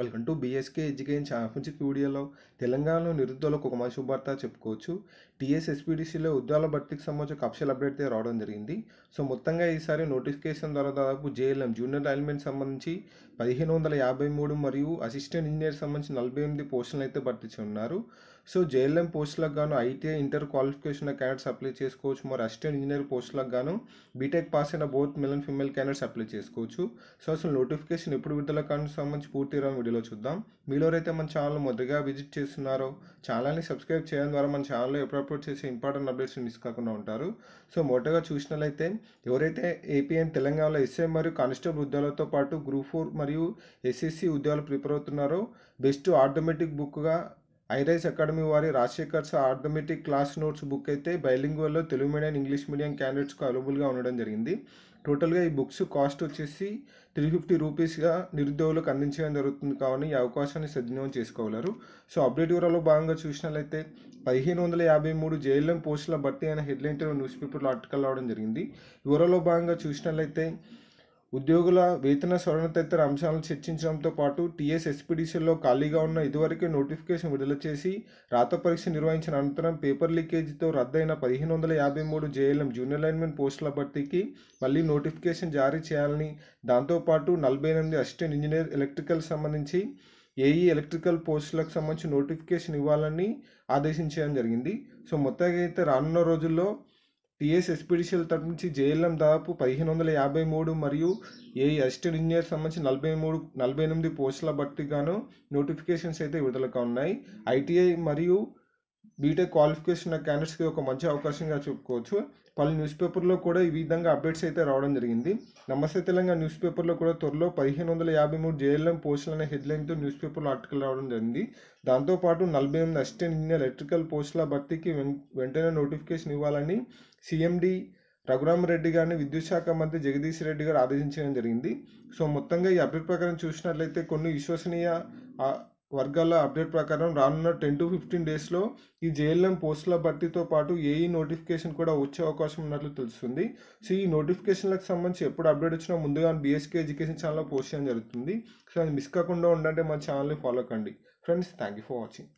welcome to BSK education ఆఫ్మిచిత్ వీడియోలో తెలంగాణలో నిరుద్యోగులకు ఒక మంచి శుభార్త చెప్పుకోవచ్చు టీఎస్ఎస్పీడీసీలో ఉద్యోగాల భర్తీకి సంబంధించి ఒక అఫిషియల్ అప్డేట్ అయితే రావడం జరిగింది సో మొత్తంగా ఈసారి నోటిఫికేషన్ ద్వారా దాదాపు జేఎల్ఎం జూనియర్ అలైన్మెంట్ సంబంధించి పదిహేను వందల యాభై మూడు మరియు అసిస్టెంట్ ఇంజనీర్ సంబంధించి నలభై ఎనిమిది పోస్టులను అయితే భర్తీ ఉన్నారు సో జేఎల్ఎం పోస్టులకు గాను ITI inter qualification candidates apply చేసుకోవచ్చు మరి అసిస్టెంట్ ఇంజనీర్ పోస్టులకు గాను బీటెక్ పాస్ అయిన both male and female candidates apply చేసుకోవచ్చు సో అసలు నోటిఫికేషన్ ఎప్పుడు విడుదల కానీ సంబంధించి పూర్తి వివరం వీడియోలో చూద్దాం మీలోరైతే మన ఛానల్ మొదటిగా విజిట్ చేస్తున్నారో ఛానల్ని సబ్స్క్రైబ్ చేయడం ద్వారా మన ఛానల్లో ఎప్పుడు అప్లోడ్ చేసే ఇంపార్టెంట్ అప్డేట్స్ మిస్ కాకుండా ఉంటారు సో మొదటగా చూసినట్లయితే ఎవరైతే ఏపీఎన్ తెలంగాణలో ఎస్ఐ మరియు కానిస్టేబుల్ ఉద్యోగాలతో పాటు గ్రూప్ ఫోర్ మరియు ఎస్ఎస్సి ఉద్యోగాలు ప్రిపేర్ అవుతున్నారో బెస్ట్ ఆటోమేటిక్ బుక్గా ఐరైస్ అకాడమీ వారి sir arithmetic class notes book అయితే బైలింగ్వల్లో తెలుగు మీడియం ఇంగ్లీష్ మీడియం క్యాండిడేట్స్కు అవైలబుల్గా ఉండడం జరిగింది టోటల్గా ఈ బుక్స్ కాస్ట్ వచ్చేసి త్రీ ఫిఫ్టీ రూపీస్గా నిరుద్యోగులకు అందించడం జరుగుతుంది కావాలని ఈ అవకాశాన్ని సద్వినియోగం చేసుకోగలరు సో అప్డేట్ వివరాల్లో భాగంగా చూసినట్లయితే పదిహేను వందల యాభై మూడు జేఎల్ఎం పోస్టుల భర్తీ అయిన హెడ్లైన్తో న్యూస్ పేపర్లో ఆర్టికల్ రావడం జరిగింది వివరాల్లో భాగంగా చూసినట్లయితే ఉద్యోగుల వేతన సవరణ తదితర అంశాలను చర్చించడంతో పాటు టీఎస్ ఎస్పీడీసీలో ఖాళీగా ఉన్న ఇదివరకే నోటిఫికేషన్ విడుదల చేసి రాత పరీక్ష నిర్వహించిన అనంతరం పేపర్ లీకేజీతో రద్దయిన పదిహేను వందల యాభై మూడు జేఎల్ఎం జూనియర్ లైన్మెన్ పోస్టుల భర్తీకి మళ్లీ నోటిఫికేషన్ జారీ చేయాలని దాంతోపాటు నలభై ఎనిమిది అసిస్టెంట్ ఇంజనీర్ ఎలక్ట్రికల్ సంబంధించి ఏఈ ఎలక్ట్రికల్ పోస్టులకు సంబంధించి నోటిఫికేషన్ ఇవ్వాలని ఆదేశించడం జరిగింది సో మొత్తంగా అయితే రానున్న రోజుల్లో టీఎస్ తరపు నుంచి జేఎల్ఎం దాదాపు పదిహేను వందల యాభై మూడు మరియు ఏ అసిస్టెంట్ ఇంజనీర్ సంబంధించి నలభై మూడు నలభై ఎనిమిది పోస్టుల బట్టి గాను నోటిఫికేషన్స్ అయితే విడుదల కానున్నాయి ఐటీఐ మరియు బీటెక్ క్వాలిఫికేషన్ క్యాండిడేట్స్కి ఒక మంచి అవకాశంగా చెప్పుకోవచ్చు పలు న్యూస్ పేపర్లో కూడా ఈ విధంగా అప్డేట్స్ అయితే రావడం జరిగింది నమస్తే తెలంగాణ న్యూస్ పేపర్లో కూడా త్వరలో పదిహేను వందల యాభై మూడు జేఎల్ఎం పోస్టులు అనే హెడ్లైన్తో న్యూస్ పేపర్లో ఆర్టికల్ రావడం జరిగింది దాంతోపాటు నలభై ఎనిమిది అసిస్టెంట్ ఇంజనీర్ ఎలక్ట్రికల్ పోస్టుల భర్తీకి వెంటనే నోటిఫికేషన్ ఇవ్వాలని సీఎండి రఘురామరెడ్డి గారిని విద్యుత్ శాఖ మంత్రి జగదీష్ రెడ్డి గారు ఆదేశించడం జరిగింది సో మొత్తంగా ఈ అప్డేట్ ప్రకారం చూసినట్లయితే కొన్ని విశ్వసనీయ వర్గాల అప్డేట్ ప్రకారం రానున్న టెన్ టు ఫిఫ్టీన్ డేస్లో ఈ జేఎల్ఎం పోస్టుల భర్తీతో పాటు ఏఈ నోటిఫికేషన్ కూడా వచ్చే అవకాశం ఉన్నట్లు తెలుస్తుంది సో ఈ నోటిఫికేషన్లకు సంబంధించి ఎప్పుడు అప్డేట్ వచ్చినా ముందుగా బీఎస్కే ఎడ్యుకేషన్ ఛానల్లో పోస్ట్ చేయడం జరుగుతుంది సో అది మిస్ కాకుండా ఉండాలంటే మన ఛానల్ని ఫాలో కండి friends thank you for watching